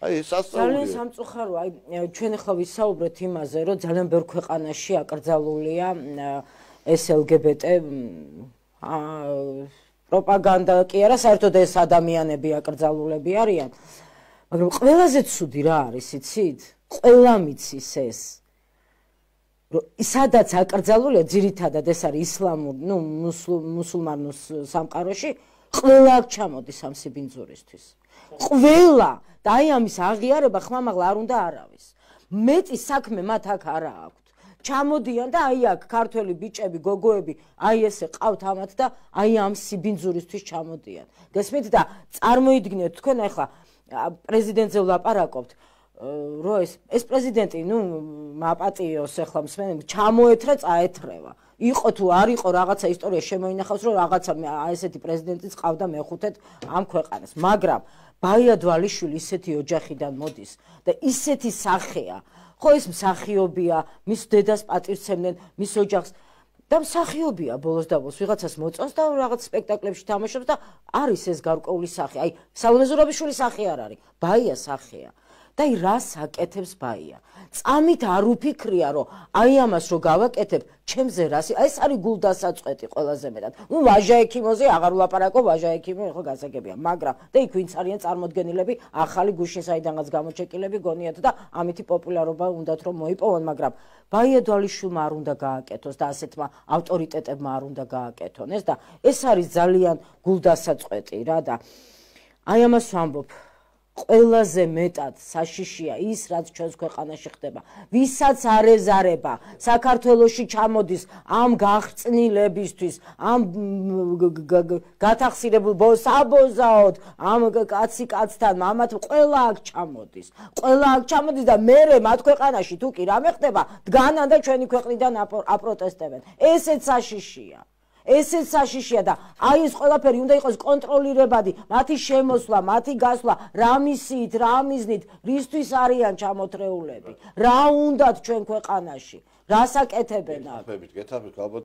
აი სასწაულია ძალიან სამწუხარო აი ჩვენ ახლა ვისაუბრეთ იმაზე რომ ძალიან ბევრ ქვეყანაში აკრძალულია ეს LGBT პროპაგანდა კი არა საერთოდ ეს ადამიანები აკრძალულები არიან მაგრამ ყველაზე ცუდი რა არის იცით ყველამიცის ეს სადაც აკრძალულია ძირითადად ეს არის ისლამური ნუ მუსულმანო სამყაროში ყველა ჩამოდის ამ სიბინძურისთვის. ყველა და აი ამის აღიარება ხმამაღლა არ უნდა არავის. მეტი საქმე მათ აქ არა აქვს. ჩამოდიან და აი აქ ქართველი ბიჭები, გოგოები, აი ესე ყავთ ამათ და აი ამ სიბინძურისთვის ჩამოდიან. გესმით და წარმოიდგინეთ თქვენ ახლა პრეზიდენტზე ვლაპარაკობთ. რო ეს ეს პრეზიდენტი ნუ მაპატიოს ახლა მსმენელ ჩამოეთრა წაეთრევა იყო თუ არ იყო რაღაცა ისტორია შემოინახავს რომ რაღაცა ესეთი პრეზიდენტიც ყავდა მეხუთეთ ამ ქვეყანას მაგრამ ბაიადვალიშვილი ისეთი ოჯახიდან მოდის და ისეთი სახეა ხო ეს მსახიობია მის დედას პატივცემდნენ მის ოჯახს და მსახიობია ბოლოს დაბოლოს ვიღაცას მოწონს და რაღაც სპექტაკლებში თამაშობს და არის ეს გარკვეული სახე აი სალონეზურაბიშვილი სახე არ არის ბაია სახეა და აი რას აკეთებს ბაია? წამით არ უფიქრია, რომ აი ამას რო გავაკეთებ, ჩემზე რას? აი ეს არის გულდასაწყვეტი ყველაზე მეტად. ნუ ვაჟაექიმოზე აღარ ვლაპარაკო, ვაჟაექიმო ეხო გასაგებია, მაგრამ და იქ ვინც არიან წარმოდგენილები, ახალი გუშინ საიდანაც გამოჩეკილები გონიათ და ამითი პოპულარობა უნდათ რომ მოიპოვონ, მაგრამ ბაია დალიშულმა არ უნდა გააკეთოს და ასეთმა ავტორიტეტებმა არ უნდა გააკეთონ, ეს და ეს არის ძალიან გულდასაწყვეტი რა და აი ამას ვამბობ. ყველაზე მეტად საშიშია ის, რაც ჩვენს ქვეყანაში ხდება. ვისაც არ ეზარება, საქართველოსი ჩამოდის ამ გაღწნილებისთვის, ამ გათახსირებულ ბოსაბოზაოდ, ამ კაცი კაცთან, მამათ ყველა აქ ჩამოდის. ყველა აქ ჩამოდის და მეરે მათ ქვეყანაში თუ კი რამე ხდება, დგანან და ჩვენი ქვეყნიდან აპროტესტებენ. ესეც საშიშია. ესე საშიშია და აი ეს ყველაფერი უნდა იყოს კონტროლირებადი მათი შემოსვლა მათი გასვლა რამისით რამიზნით რისთვის არიან ჩამოთრეულები რა უნდათ ჩვენ ქვეყანაში რასაკეთებენ აქ გეთაფეთ გეთაფეთ ალბათ